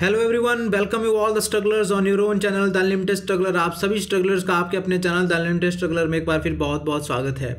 hello everyone welcome you all the strugglers on your own channel the limited struggler आप सभी strugglers का आपके अपने चैनल द लिमिटेड स्ट्रगलर में एक बार फिर बहुत बहुत स्वागत है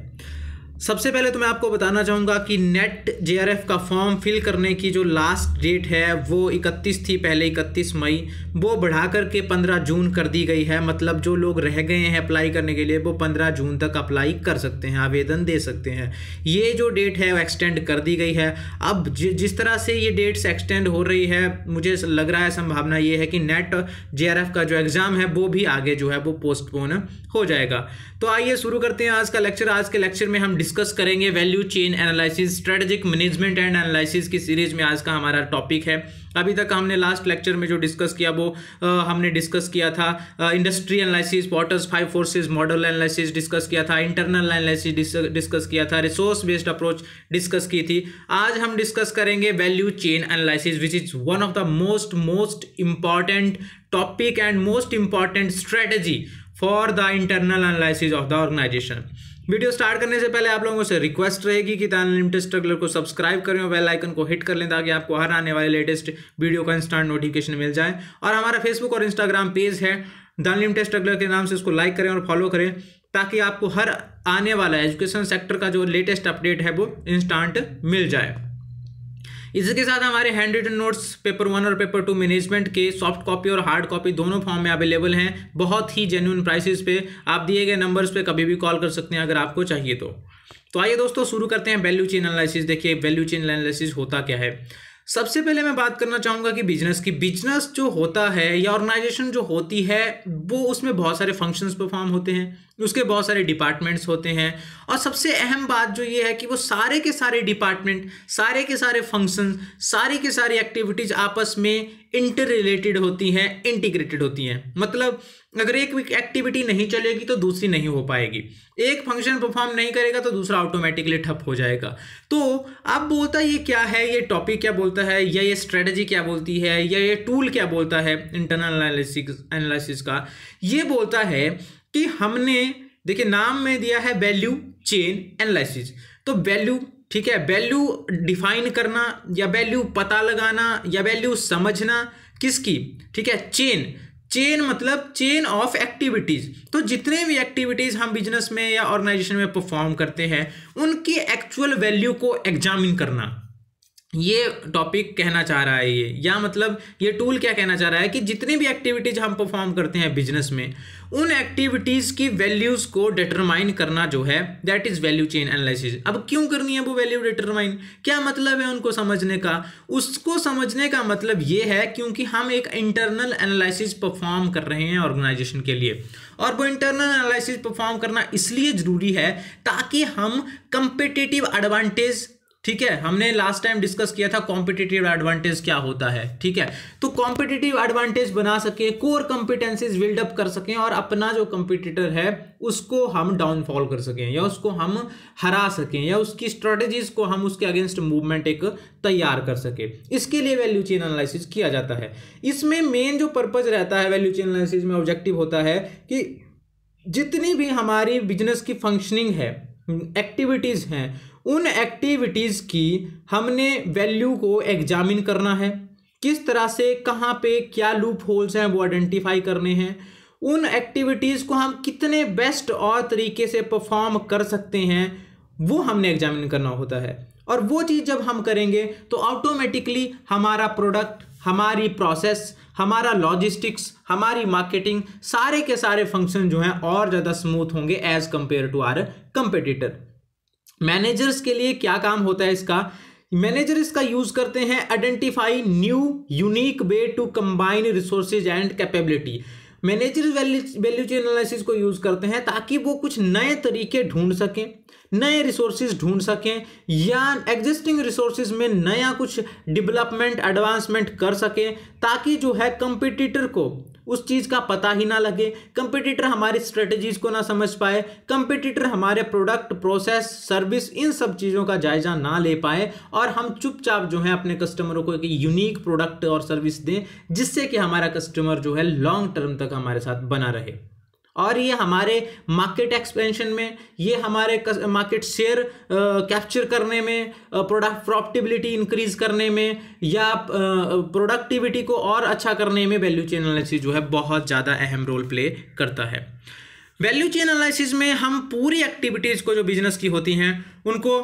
सबसे पहले तो मैं आपको बताना चाहूँगा कि नेट जे का फॉर्म फिल करने की जो लास्ट डेट है वो 31 थी पहले 31 मई वो बढ़ा करके 15 जून कर दी गई है मतलब जो लोग रह गए हैं अप्लाई करने के लिए वो 15 जून तक अप्लाई कर सकते हैं आवेदन दे सकते हैं ये जो डेट है वो एक्सटेंड कर दी गई है अब जिस तरह से ये डेट्स एक्सटेंड हो रही है मुझे लग रहा है संभावना ये है कि नेट जे का जो एग्ज़ाम है वो भी आगे जो है वो पोस्टपोन हो जाएगा तो आइए शुरू करते हैं आज का लेक्चर आज के लेक्चर में हम डिस्क डिस्कस करेंगे value chain analysis strategic management and analysis की सीरीज में आज का हमारा टॉपिक है अभी तक हमने लास्ट लेक्चर में जो डिस्कस किया वो आ, हमने डिस्कस किया था industry analysis Porter's five forces model analysis discuss किया था इंटरनल एनालिसिस डिस्कस किया था रिसोर्स बेस्ड अप्रोच डिस्कस की थी आज हम डिस्कस करेंगे value chain analysis which is one of the most most important topic and most important strategy for the internal analysis of the organisation video start करने से पहले आप लोगों से रिक्वेस्ट रहेगी कि अनलिमिटेड स्ट्रगलर को सब्सक्राइब करें और बेल आइकन को हिट कर लें ताकि आपको हर आने वाले लेटेस्ट वीडियो का इंस्टांट नोटिफिकेशन मिल जाए और हमारा फेसबुक और इंस्टाग्राम पेज है द अनलिमिटेड स्ट्रगलर के नाम से उसको लाइक करें और फॉलो करें ताकि आपको हर आने वाला एजुकेशन सेक्टर का जो लेटेस्ट अपडेट है वो इंस्टांट मिल जाए इसके साथ हमारे hand written notes paper one और पेपर टू मैनेजमेंट के सॉफ्ट कॉपी और हार्ड कॉपी दोनों फॉर्म में अवेलेबल हैं बहुत ही जेन्यून प्राइसेस पे आप दिए गए नंबर्स पे कभी भी कॉल कर सकते हैं अगर आपको चाहिए तो तो आइए दोस्तों शुरू करते हैं वैल्यू चेन एनालिसिस देखिए वैल्यू चेन एनालिसिस होता क्या है सबसे पहले मैं बात करना चाहूँगा कि बिजनेस की बिजनेस जो होता है या ऑर्गेनाइजेशन जो होती है वो उसमें बहुत सारे फंक्शंस परफॉर्म होते हैं उसके बहुत सारे डिपार्टमेंट्स होते हैं और सबसे अहम बात जो ये है कि वो सारे के सारे डिपार्टमेंट सारे के सारे फंक्शन सारे के सारे एक्टिविटीज़ आपस में इंटर रिलेटेड होती हैं इंटीग्रेटेड होती हैं मतलब अगर एक एक्टिविटी नहीं चलेगी तो दूसरी नहीं हो पाएगी एक फंक्शन परफॉर्म नहीं करेगा तो दूसरा ऑटोमेटिकली ठप हो जाएगा तो अब बोलता ये क्या है ये टॉपिक क्या बोलता है या ये स्ट्रेटजी क्या बोलती है या ये टूल क्या बोलता है इंटरनल एनालिसिस एनालिसिस का ये बोलता है कि हमने देखिए नाम में दिया है वैल्यू चेन एनालिसिस तो वैल्यू ठीक है वैल्यू डिफाइन करना या वैल्यू पता लगाना या वैल्यू समझना किसकी ठीक है चेन चेन मतलब चेन ऑफ एक्टिविटीज़ तो जितने भी एक्टिविटीज़ हम बिजनेस में या ऑर्गेनाइजेशन में परफॉर्म करते हैं उनकी एक्चुअल वैल्यू को एग्जामिन करना ये टॉपिक कहना चाह रहा है ये या मतलब ये टूल क्या कहना चाह रहा है कि जितनी भी एक्टिविटीज़ हम परफॉर्म करते हैं बिजनेस में उन एक्टिविटीज़ की वैल्यूज़ को डिटरमाइन करना जो है that is value chain analysis अब क्यों करनी है वो वैल्यू डिटरमाइन क्या मतलब है उनको समझने का उसको समझने का मतलब ये है क्योंकि हम एक इंटरनल एनालिसिस परफॉर्म कर रहे हैं ऑर्गेनाइजेशन के लिए और वो इंटरनल एनालिसिस परफॉर्म करना इसलिए ज़रूरी है ताकि हम कंपिटेटिव एडवांटेज ठीक है हमने लास्ट टाइम डिस्कस किया था कॉम्पिटेटिव एडवांटेज क्या होता है ठीक है तो कॉम्पिटेटिव एडवांटेज बना सके कोर कॉम्पिटेंसीज बिल्डअप कर सकें और अपना जो कॉम्पिटिटर है उसको हम डाउनफॉल कर सकें या उसको हम हरा सकें या उसकी स्ट्रेटेजीज को हम उसके अगेंस्ट मूवमेंट एक तैयार कर सके इसके लिए वैल्यू चेन एनालिसिस किया जाता है इसमें मेन जो पर्पज रहता है वैल्यू चेन एनालिसिस में ऑब्जेक्टिव होता है कि जितनी भी हमारी बिजनेस की फंक्शनिंग है एक्टिविटीज़ हैं उन एक्टिविटीज़ की हमने वैल्यू को एग्जामिन करना है किस तरह से कहाँ पे क्या लूप होल्स हैं वो आइडेंटिफाई करने हैं उन एक्टिविटीज़ को हम कितने बेस्ट और तरीके से परफॉर्म कर सकते हैं वो हमने एग्जामिन करना होता है और वो चीज़ जब हम करेंगे तो ऑटोमेटिकली हमारा प्रोडक्ट हमारी प्रोसेस हमारा लॉजिस्टिक्स हमारी मार्केटिंग सारे के सारे फंक्शन जो हैं और ज़्यादा स्मूथ होंगे as compare to our competitor managers के लिए क्या काम होता है इसका मैनेजर इसका यूज करते हैं identify new unique way to combine resources and capability manager value chain analysis को यूज़ करते हैं ताकि वो कुछ नए तरीके ढूंढ सकें नए रिसोर्सेज ढूंढ सकें या एग्जिस्टिंग रिसोर्सेज में नया कुछ डेवलपमेंट एडवांसमेंट कर सकें ताकि जो है कंपिटिटर को उस चीज़ का पता ही ना लगे कंपिटिटर हमारी स्ट्रेटजीज को ना समझ पाए कंपिटिटर हमारे प्रोडक्ट प्रोसेस सर्विस इन सब चीज़ों का जायजा ना ले पाए और हम चुपचाप जो है अपने कस्टमरों को एक यूनिक प्रोडक्ट और सर्विस दें जिससे कि हमारा कस्टमर जो है लॉन्ग टर्म तक हमारे साथ बना रहे और ये हमारे मार्केट एक्सपेंशन में ये हमारे मार्केट शेयर कैप्चर करने में प्रोडक्ट प्रॉफिटेबिलिटी इंक्रीज करने में या प्रोडक्टिविटी को और अच्छा करने में वैल्यू चेन एनालिसिस जो है बहुत ज़्यादा अहम रोल प्ले करता है वैल्यू चेन एनालिसिस में हम पूरी एक्टिविटीज़ को जो बिजनेस की होती हैं उनको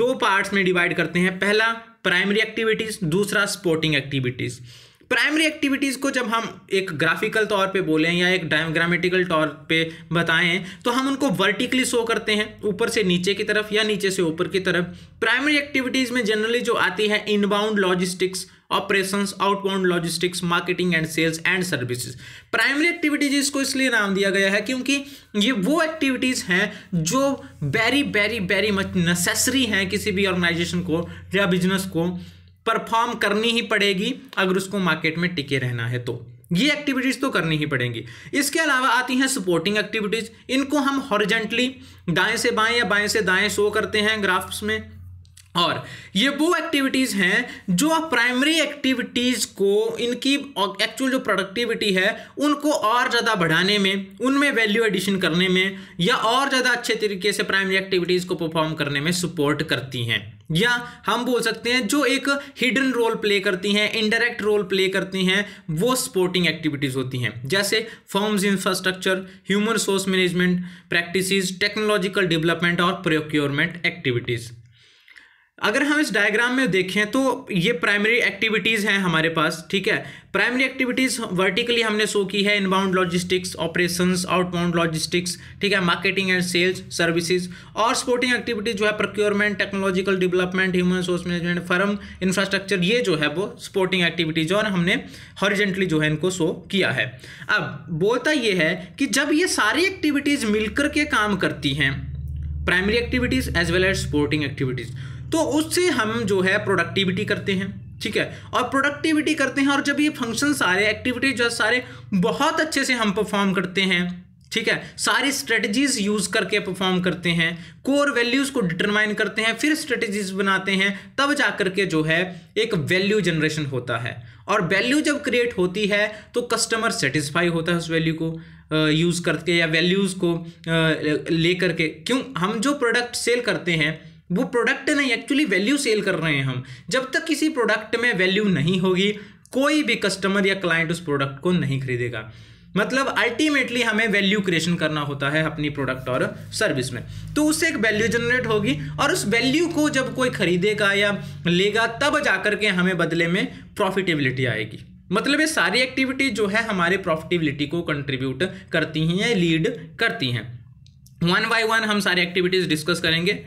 दो पार्ट्स में डिवाइड करते हैं पहला प्राइमरी एक्टिविटीज़ दूसरा स्पोर्टिंग एक्टिविटीज़ प्राइमरी एक्टिविटीज़ को जब हम एक ग्राफिकल तौर पे बोलें या एक डायग्रामेटिकल तौर पे बताएं तो हम उनको वर्टिकली शो करते हैं ऊपर से नीचे की तरफ या नीचे से ऊपर की तरफ प्राइमरी एक्टिविटीज़ में जनरली जो आती है inbound logistics operations outbound logistics marketing and sales and services primary activities इसको इसलिए नाम दिया गया है क्योंकि ये वो एक्टिविटीज हैं जो very very very much necessary हैं किसी भी ऑर्गेनाइजेशन को या बिजनेस को परफॉर्म करनी ही पड़ेगी अगर उसको मार्केट में टिके रहना है तो ये एक्टिविटीज़ तो करनी ही पड़ेंगी इसके अलावा आती हैं सपोर्टिंग एक्टिविटीज़ इनको हम हॉरिजेंटली दाएं से बाएं या बाएं से दाएं शो करते हैं ग्राफ्स में और ये वो एक्टिविटीज़ हैं जो आप प्राइमरी एक्टिविटीज़ को इनकी एक्चुअल जो प्रोडक्टिविटी है उनको और ज़्यादा बढ़ाने में उनमें वैल्यू एडिशन करने में या और ज़्यादा अच्छे तरीके से प्राइमरी एक्टिविटीज़ को परफॉर्म करने में सपोर्ट करती हैं या हम बोल सकते हैं जो एक हिडन रोल प्ले करती हैं इनडायरेक्ट रोल प्ले करती हैं वो स्पोर्टिंग एक्टिविटीज़ होती हैं जैसे firm's infrastructure human resource management practices technological development और प्रोक्योरमेंट एक्टिविटीज़ अगर हम इस डायग्राम में देखें तो ये प्राइमरी एक्टिविटीज़ हैं हमारे पास ठीक है प्राइमरी एक्टिविटीज़ वर्टिकली हमने शो की है inbound logistics operations outbound logistics ठीक है मार्केटिंग एंड सेल्स सर्विसेज और स्पोर्टिंग एक्टिविटीज़ जो है procurement technological development human resource management firm infrastructure ये जो है वो स्पोर्टिंग एक्टिविटीज और हमने हॉरिजेंटली जो है इनको शो किया है अब बोलता ये है कि जब ये सारी एक्टिविटीज़ मिलकर के काम करती हैं primary activities as well as sporting activities तो उससे हम जो है प्रोडक्टिविटी करते हैं ठीक है और प्रोडक्टिविटी करते हैं और जब ये फंक्शन सारे एक्टिविटीज जो सारे बहुत अच्छे से हम परफॉर्म करते हैं ठीक है सारी स्ट्रेटजीज यूज करके परफॉर्म करते हैं कोर वैल्यूज को डिटरमाइन करते हैं फिर स्ट्रेटजीज बनाते हैं तब जा करके जो है एक वैल्यू जनरेशन होता है और वैल्यू जब क्रिएट होती है तो कस्टमर सेटिस्फाई होता है उस वैल्यू को यूज़ करके या वैल्यूज़ को ले करके क्यों हम जो प्रोडक्ट सेल करते हैं वो प्रोडक्ट नहीं एक्चुअली वैल्यू सेल कर रहे हैं हम जब तक किसी प्रोडक्ट में वैल्यू नहीं होगी कोई भी कस्टमर या क्लाइंट उस प्रोडक्ट को नहीं खरीदेगा मतलब अल्टीमेटली हमें वैल्यू क्रिएशन करना होता है अपनी प्रोडक्ट और सर्विस में तो उससे एक वैल्यू जनरेट होगी और उस वैल्यू को जब कोई खरीदेगा या लेगा तब जाकर के हमें बदले में प्रॉफिटेबिलिटी आएगी मतलब ये सारी एक्टिविटी जो है हमारे प्रॉफिटेबिलिटी को कंट्रीब्यूट करती हैं या लीड करती हैं वन बाय वन हम सारी एक्टिविटीज़ डिस्कस करेंगे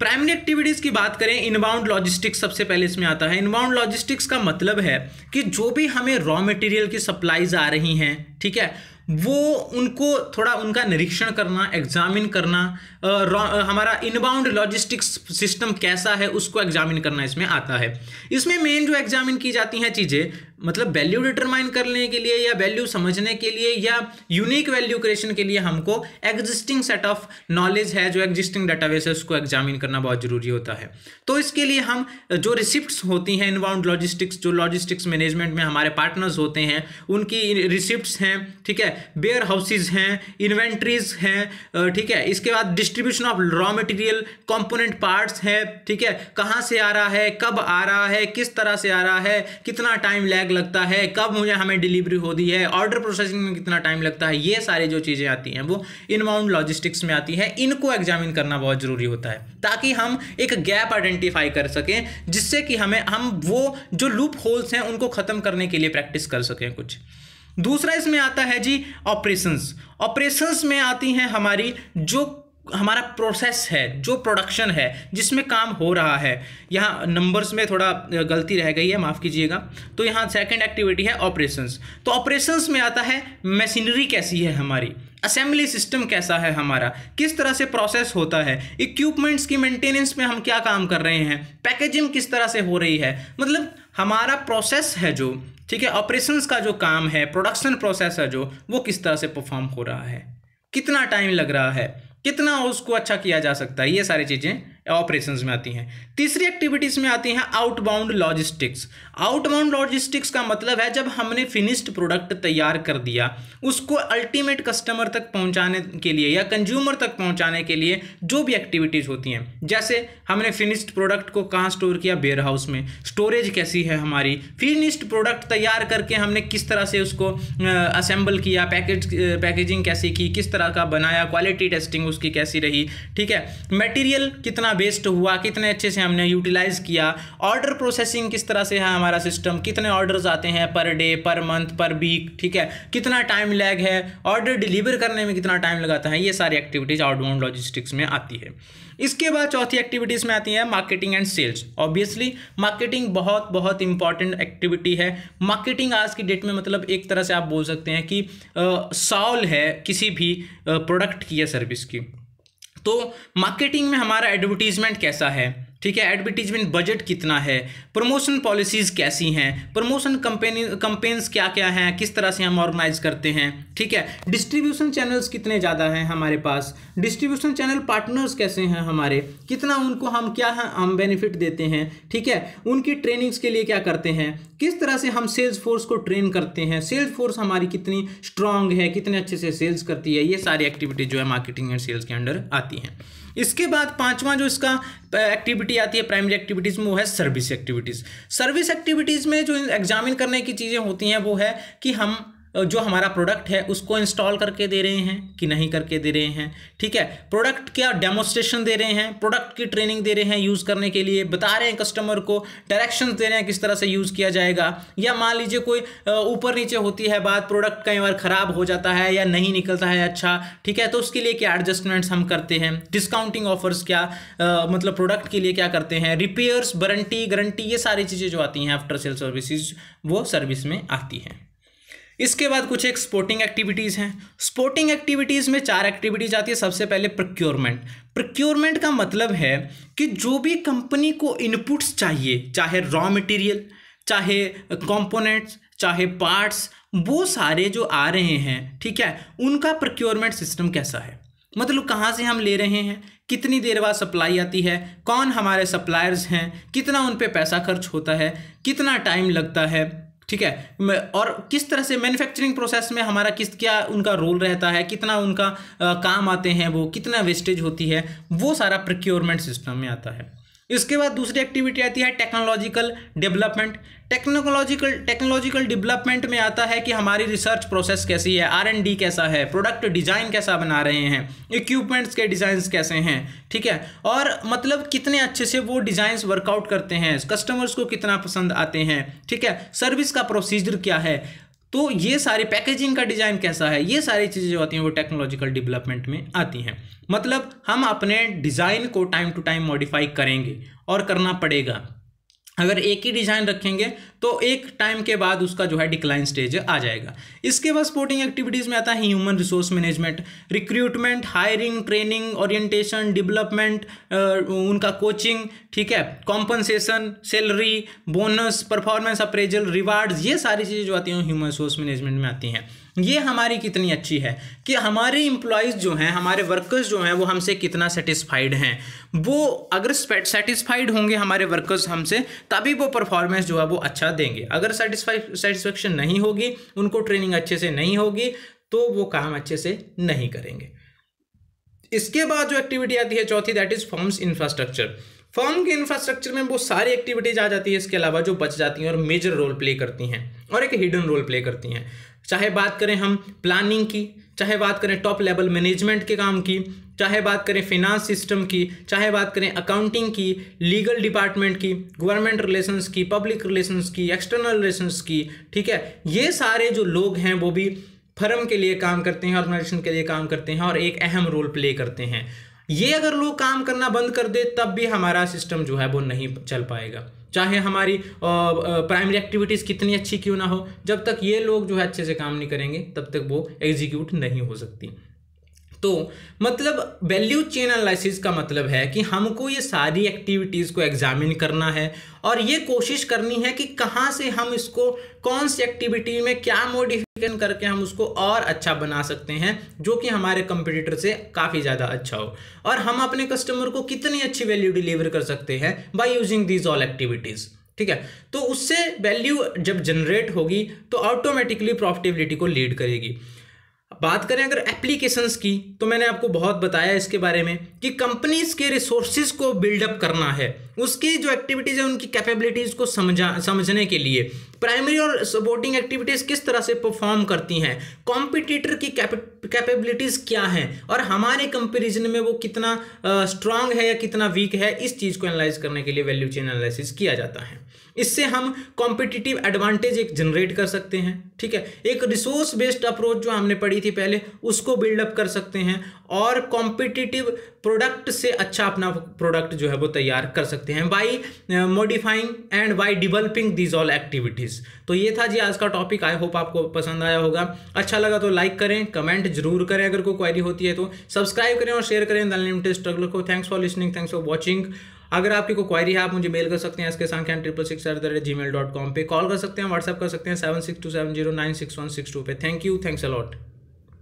प्राइमरी एक्टिविटीज़ की बात करें इनबाउंड लॉजिस्टिक्स सबसे पहले इसमें आता है इनबाउंड लॉजिस्टिक्स का मतलब है कि जो भी हमें रॉ मटेरियल की सप्लाईज आ रही हैं ठीक है वो उनको थोड़ा उनका निरीक्षण करना एग्जामिन करना आ, आ, हमारा इनबाउंड लॉजिस्टिक्स सिस्टम कैसा है उसको एग्जामिन करना इसमें आता है इसमें मेन जो एग्जामिन की जाती हैं चीज़ें मतलब वैल्यू डिटरमाइन करने के लिए या वैल्यू समझने के लिए या यूनिक वैल्यू क्रिएशन के लिए हमको एग्जिस्टिंग सेट ऑफ नॉलेज है जो एग्जिस्टिंग डेटाबेस है उसको एग्जामिन करना बहुत ज़रूरी होता है तो इसके लिए हम जो रिसिप्ट होती हैं इनबाउंड लॉजिस्टिक्स जो लॉजिस्टिक्स मैनेजमेंट में हमारे पार्टनर्स होते हैं उनकी रिसिप्ट हैं ठीक है बेयर हाउसेज हैं इन्वेंट्रीज हैं ठीक है इसके बाद distribution of raw material component parts हैं ठीक है कहाँ से आ रहा है कब आ रहा है किस तरह से आ रहा है कितना टाइम लैग टैग लगता है कब मुझे हमें डिलीवरी होती है ऑर्डर प्रोसेसिंग में कितना टाइम लगता है ये सारी जो चीज़ें आती हैं वो इनबाउंड लॉजिस्टिक्स में आती है इनको एग्जामिन करना बहुत ज़रूरी होता है ताकि हम एक गैप आइडेंटिफाई कर सकें जिससे कि हमें हम वो जो लूप होल्स हैं उनको ख़त्म करने के लिए प्रैक्टिस कर सकें कुछ दूसरा इसमें आता है जी ऑपरेशंस ऑपरेशंस में आती हैं हमारी जो हमारा प्रोसेस है जो प्रोडक्शन है जिसमें काम हो रहा है यहाँ नंबर्स में थोड़ा गलती रह गई है माफ़ कीजिएगा तो यहाँ सेकंड एक्टिविटी है ऑपरेशंस तो ऑपरेशंस में आता है मशीनरी कैसी है हमारी असेंबली सिस्टम कैसा है हमारा किस तरह से प्रोसेस होता है इक्विपमेंट्स की मेंटेनेंस में हम क्या काम कर रहे हैं पैकेजिंग किस तरह से हो रही है मतलब हमारा प्रोसेस है जो ठीक है ऑपरेशंस का जो काम है प्रोडक्शन प्रोसेस है जो वो किस तरह से परफॉर्म हो रहा है कितना टाइम लग रहा है कितना उसको अच्छा किया जा सकता है ये सारी चीज़ें ऑपरेशंस में आती हैं तीसरी एक्टिविटीज़ में आती हैं आउटबाउंड लॉजिस्टिक्स आउटबाउंड लॉजिस्टिक्स का मतलब है जब हमने फिनिश्ड प्रोडक्ट तैयार कर दिया उसको अल्टीमेट कस्टमर तक पहुंचाने के लिए या कंज्यूमर तक पहुंचाने के लिए जो भी एक्टिविटीज़ होती हैं जैसे हमने फिनिश्ड प्रोडक्ट को कहाँ स्टोर किया बेयर हाउस में स्टोरेज कैसी है हमारी फिनिश्ड प्रोडक्ट तैयार करके हमने किस तरह से उसको असेंबल किया पैकेज पैकेजिंग कैसी की किस तरह का बनाया क्वालिटी टेस्टिंग उसकी कैसी रही ठीक है मटेरियल कितना वेस्ट तो हुआ कितने अच्छे से हमने यूटिलाइज़ किया ऑर्डर प्रोसेसिंग किस तरह से है हमारा सिस्टम कितने ऑर्डर्स आते हैं पर डे पर मंथ पर वीक ठीक है कितना टाइम लैग है ऑर्डर डिलीवर करने में कितना टाइम लगाता है ये सारी एक्टिविटीज़ आउटबाउंड लॉजिस्टिक्स में आती है इसके बाद चौथी एक्टिविटीज़ में आती है marketing and sales obviously marketing बहुत बहुत इंपॉर्टेंट एक्टिविटी है मार्केटिंग आज की डेट में मतलब एक तरह से आप बोल सकते हैं कि सॉल है किसी भी प्रोडक्ट की या सर्विस की तो मार्केटिंग में हमारा एडवर्टीज़मेंट कैसा है ठीक है एडवर्टीजमेंट बजट कितना है प्रमोशन पॉलिसीज़ कैसी हैं प्रमोशन कंपेनी कंपेन्स क्या क्या हैं किस तरह से हम ऑर्गेनाइज करते हैं ठीक है डिस्ट्रीब्यूशन चैनल्स कितने ज़्यादा हैं हमारे पास डिस्ट्रीब्यूशन चैनल पार्टनर्स कैसे हैं हमारे कितना उनको हम क्या है हम बेनिफिट देते हैं ठीक है उनकी ट्रेनिंग्स के लिए क्या करते हैं किस तरह से हम सेल्स फोर्स को ट्रेन करते हैं सेल्स फोर्स हमारी कितनी स्ट्रांग है कितने अच्छे से सेल्स करती है ये सारी एक्टिविटी जो है मार्केटिंग एंड सेल्स के अंडर आती हैं इसके बाद पांचवा जो इसका एक्टिविटी आती है प्राइमरी एक्टिविटीज़ में वो है सर्विस एक्टिविटीज़ सर्विस एक्टिविटीज़ में जो एग्जामिन करने की चीज़ें होती हैं वो है कि हम जो हमारा प्रोडक्ट है उसको इंस्टॉल करके दे रहे हैं कि नहीं करके दे रहे हैं ठीक है प्रोडक्ट क्या डेमोस्ट्रेशन दे रहे हैं प्रोडक्ट की ट्रेनिंग दे रहे हैं यूज़ करने के लिए बता रहे हैं कस्टमर को डायरेक्शंस दे रहे हैं किस तरह से यूज़ किया जाएगा या मान लीजिए कोई ऊपर नीचे होती है बात प्रोडक्ट कई बार ख़राब हो जाता है या नहीं निकलता है अच्छा ठीक है तो उसके लिए क्या एडजस्टमेंट्स हम करते हैं डिस्काउंटिंग ऑफर्स क्या आ, मतलब प्रोडक्ट के लिए क्या करते हैं रिपेयर्स वारंटी गारंटी ये सारी चीज़ें जो आती हैं आफ्टर सेल सर्विस वो सर्विस में आती हैं इसके बाद कुछ एक स्पोर्टिंग एक्टिविटीज़ हैं स्पोर्टिंग एक्टिविटीज़ में चार एक्टिविटीज आती है सबसे पहले प्रक्योरमेंट प्रक्योरमेंट का मतलब है कि जो भी कंपनी को इनपुट्स चाहिए चाहे रॉ मटेरियल चाहे कंपोनेंट्स चाहे पार्ट्स वो सारे जो आ रहे हैं ठीक है उनका प्रक्योरमेंट सिस्टम कैसा है मतलब कहाँ से हम ले रहे हैं कितनी देर बाद सप्लाई आती है कौन हमारे सप्लायर्स हैं कितना उन पर पैसा खर्च होता है कितना टाइम लगता है ठीक है और किस तरह से मैन्युफैक्चरिंग प्रोसेस में हमारा किस क्या उनका रोल रहता है कितना उनका आ, काम आते हैं वो कितना वेस्टेज होती है वो सारा प्रिक्योरमेंट सिस्टम में आता है इसके बाद दूसरी एक्टिविटी आती है technological development technological technological development में आता है कि हमारी रिसर्च प्रोसेस कैसी है आर एंड डी कैसा है प्रोडक्ट डिज़ाइन कैसा बना रहे हैं इक्विपमेंट्स के डिज़ाइंस कैसे हैं ठीक है और मतलब कितने अच्छे से वो डिज़ाइंस वर्कआउट करते हैं कस्टमर्स को कितना पसंद आते हैं ठीक है सर्विस का प्रोसीजर क्या है तो ये सारी पैकेजिंग का डिज़ाइन कैसा है ये सारी चीज़ें जो आती हैं वो टेक्नोलॉजिकल डेवलपमेंट में आती हैं मतलब हम अपने डिज़ाइन को टाइम टू टाइम मॉडिफाई करेंगे और करना पड़ेगा अगर एक ही डिज़ाइन रखेंगे तो एक टाइम के बाद उसका जो है डिक्लाइन स्टेज आ जाएगा इसके बाद स्पोर्टिंग एक्टिविटीज़ में आता है human resource management recruitment hiring training orientation development उनका कोचिंग ठीक है compensation salary bonus performance appraisal rewards ये सारी चीज़ें जो आती हैं ह्यूमन रिसोर्स मैनेजमेंट में आती हैं ये हमारी कितनी अच्छी है कि हमारे इम्प्लॉयज़ जो हैं हमारे वर्कर्स जो हैं वो हमसे कितना सेटिस्फाइड हैं वो अगर सेटिस्फाइड होंगे हमारे वर्कर्स हमसे तभी वो परफॉर्मेंस जो है वो अच्छा देंगे अगर सेटिस्फाई सेटिस्फेक्शन नहीं होगी उनको ट्रेनिंग अच्छे से नहीं होगी तो वो काम अच्छे से नहीं करेंगे इसके बाद जो एक्टिविटी आती है चौथी that is firm's infrastructure firm के इंफ्रास्ट्रक्चर में वो सारी एक्टिविटीज आ जाती है इसके अलावा जो बच जाती हैं और मेजर रोल प्ले करती हैं और एक हिडन रोल प्ले करती हैं चाहे बात करें हम प्लानिंग की चाहे बात करें टॉप लेवल मैनेजमेंट के काम की चाहे बात करें फिनांस सिस्टम की चाहे बात करें अकाउंटिंग की लीगल डिपार्टमेंट की गवर्नमेंट रिलेशंस की पब्लिक रिलेशंस की एक्सटर्नल रिलेशंस की ठीक है ये सारे जो लोग हैं वो भी फर्म के लिए काम करते हैं ऑर्गेनाइजेशन के लिए काम करते हैं और एक अहम रोल प्ले करते हैं ये अगर लोग काम करना बंद कर दे तब भी हमारा सिस्टम जो है वो नहीं चल पाएगा चाहे हमारी प्राइमरी एक्टिविटीज़ कितनी अच्छी क्यों ना हो जब तक ये लोग जो है अच्छे से काम नहीं करेंगे तब तक वो एग्जीक्यूट नहीं हो सकती तो मतलब वैल्यू चेन एनालिसिस का मतलब है कि हमको ये सारी एक्टिविटीज़ को एग्जामिन करना है और ये कोशिश करनी है कि कहाँ से हम इसको कौन सी एक्टिविटी में क्या मोडिफिकेशन करके हम उसको और अच्छा बना सकते हैं जो कि हमारे कंपटीटर से काफ़ी ज़्यादा अच्छा हो और हम अपने कस्टमर को कितनी अच्छी वैल्यू डिलीवर कर सकते हैं by using these all activities ठीक है तो उससे वैल्यू जब जनरेट होगी तो ऑटोमेटिकली प्रॉफिटेबिलिटी को लीड करेगी बात करें अगर एप्लीकेशंस की तो मैंने आपको बहुत बताया इसके बारे में कि कंपनीज के रिसोर्सेज को बिल्डअप करना है उसकी जो एक्टिविटीज़ है उनकी कैपेबिलिटीज़ को समझा समझने के लिए प्राइमरी और सपोर्टिंग एक्टिविटीज़ किस तरह से परफॉर्म करती हैं कॉम्पिटिटर की कैपेबिलिटीज़ क्या हैं और हमारे कंपेरिजन में वो कितना स्ट्रांग है या कितना वीक है इस चीज़ को एनालाइज करने के लिए वैल्यू चेन एनालिसिस किया जाता है इससे हम कॉम्पिटिटिव एडवांटेज एक जनरेट कर सकते हैं ठीक है एक रिसोर्स बेस्ड अप्रोच जो हमने पढ़ी थी पहले उसको बिल्डअप कर सकते हैं और कॉम्पिटिटिव प्रोडक्ट से अच्छा अपना प्रोडक्ट जो है वो तैयार कर सकते हैं by modifying and by developing these all activities तो ये था जी आज का टॉपिक आई होप आपको पसंद आया होगा अच्छा लगा तो लाइक करें कमेंट जरूर करें अगर कोई क्वारी होती है तो सब्सक्राइब करें और शेयर करें दिन स्ट्रगल को thanks for listening thanks for watching अगर आपकी कोई क्वारी है आप मुझे मेल कर सकते हैं इसके संख्या triple six at the rate Gmail dot com पर कॉल कर सकते हैं व्हाट्सअप कर सकते हैं seven six two seven zero nine six one six two पर थैंक यू थैंक्स अलॉट